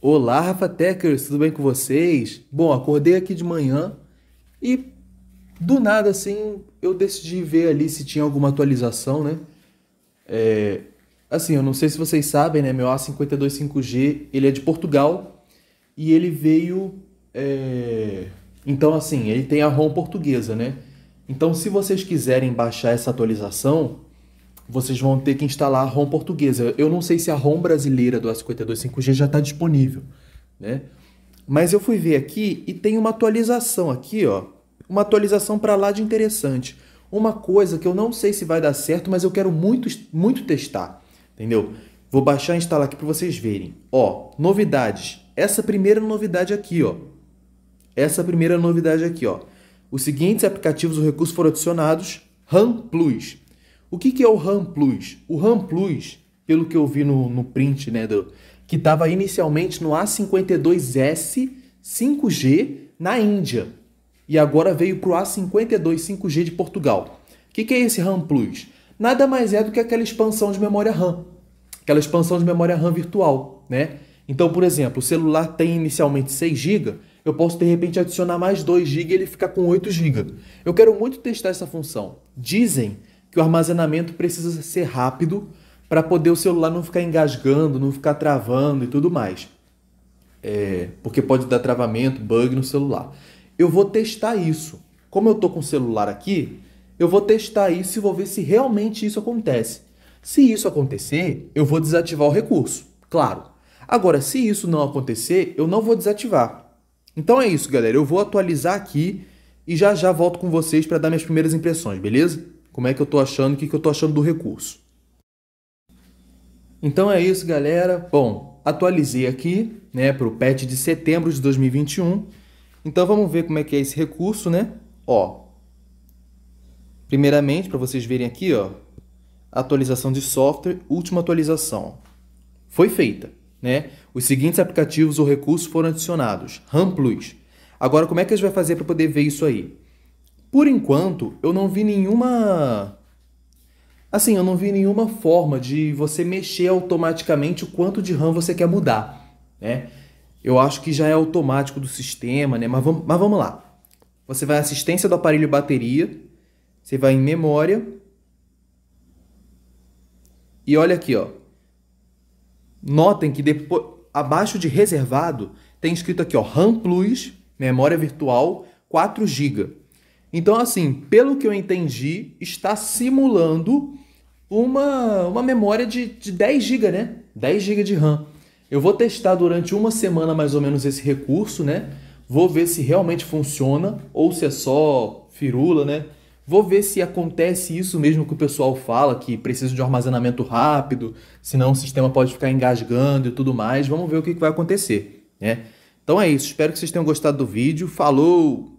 Olá, Rafa Techers, tudo bem com vocês? Bom, acordei aqui de manhã e do nada assim eu decidi ver ali se tinha alguma atualização, né? É, assim, eu não sei se vocês sabem, né? Meu A52 5G ele é de Portugal e ele veio. É... Então, assim, ele tem a ROM portuguesa, né? Então, se vocês quiserem baixar essa atualização, vocês vão ter que instalar a ROM portuguesa. Eu não sei se a ROM brasileira do A52 5G já está disponível, né? Mas eu fui ver aqui e tem uma atualização aqui, ó. Uma atualização para lá de interessante. Uma coisa que eu não sei se vai dar certo, mas eu quero muito, muito testar, entendeu? Vou baixar e instalar aqui para vocês verem. Ó, novidades. Essa primeira novidade aqui, ó. Essa primeira novidade aqui, ó. Os seguintes aplicativos ou recurso foram adicionados. RAM Plus. O que, que é o RAM Plus? O RAM Plus, pelo que eu vi no, no print, né, do, que estava inicialmente no A52S 5G na Índia e agora veio para o A52 5G de Portugal. O que, que é esse RAM Plus? Nada mais é do que aquela expansão de memória RAM, aquela expansão de memória RAM virtual, né? Então, por exemplo, o celular tem inicialmente 6 GB, eu posso de repente adicionar mais 2 GB e ele fica com 8 GB. Eu quero muito testar essa função. Dizem que o armazenamento precisa ser rápido para poder o celular não ficar engasgando, não ficar travando e tudo mais. É, porque pode dar travamento, bug no celular. Eu vou testar isso. Como eu estou com o celular aqui, eu vou testar isso e vou ver se realmente isso acontece. Se isso acontecer, eu vou desativar o recurso, claro. Agora, se isso não acontecer, eu não vou desativar. Então é isso, galera. Eu vou atualizar aqui e já já volto com vocês para dar minhas primeiras impressões, beleza? como é que eu estou achando, o que, que eu estou achando do recurso. Então é isso, galera. Bom, atualizei aqui né, para o patch de setembro de 2021. Então vamos ver como é que é esse recurso, né? Ó, primeiramente, para vocês verem aqui, ó, atualização de software, última atualização. Foi feita, né? Os seguintes aplicativos ou recursos foram adicionados. RAM Plus. Agora, como é que a gente vai fazer para poder ver isso aí? Por enquanto, eu não vi nenhuma. Assim, eu não vi nenhuma forma de você mexer automaticamente o quanto de RAM você quer mudar, né? Eu acho que já é automático do sistema, né? Mas vamos, mas vamos lá. Você vai assistência do aparelho bateria, você vai em memória. E olha aqui, ó. Notem que depois, abaixo de reservado, tem escrito aqui, ó, RAM Plus, memória virtual, 4 GB. Então, assim, pelo que eu entendi, está simulando uma, uma memória de, de 10 GB, né? 10 GB de RAM. Eu vou testar durante uma semana mais ou menos esse recurso, né? Vou ver se realmente funciona ou se é só firula, né? Vou ver se acontece isso mesmo que o pessoal fala, que precisa de um armazenamento rápido, senão o sistema pode ficar engasgando e tudo mais. Vamos ver o que vai acontecer, né? Então é isso, espero que vocês tenham gostado do vídeo. Falou!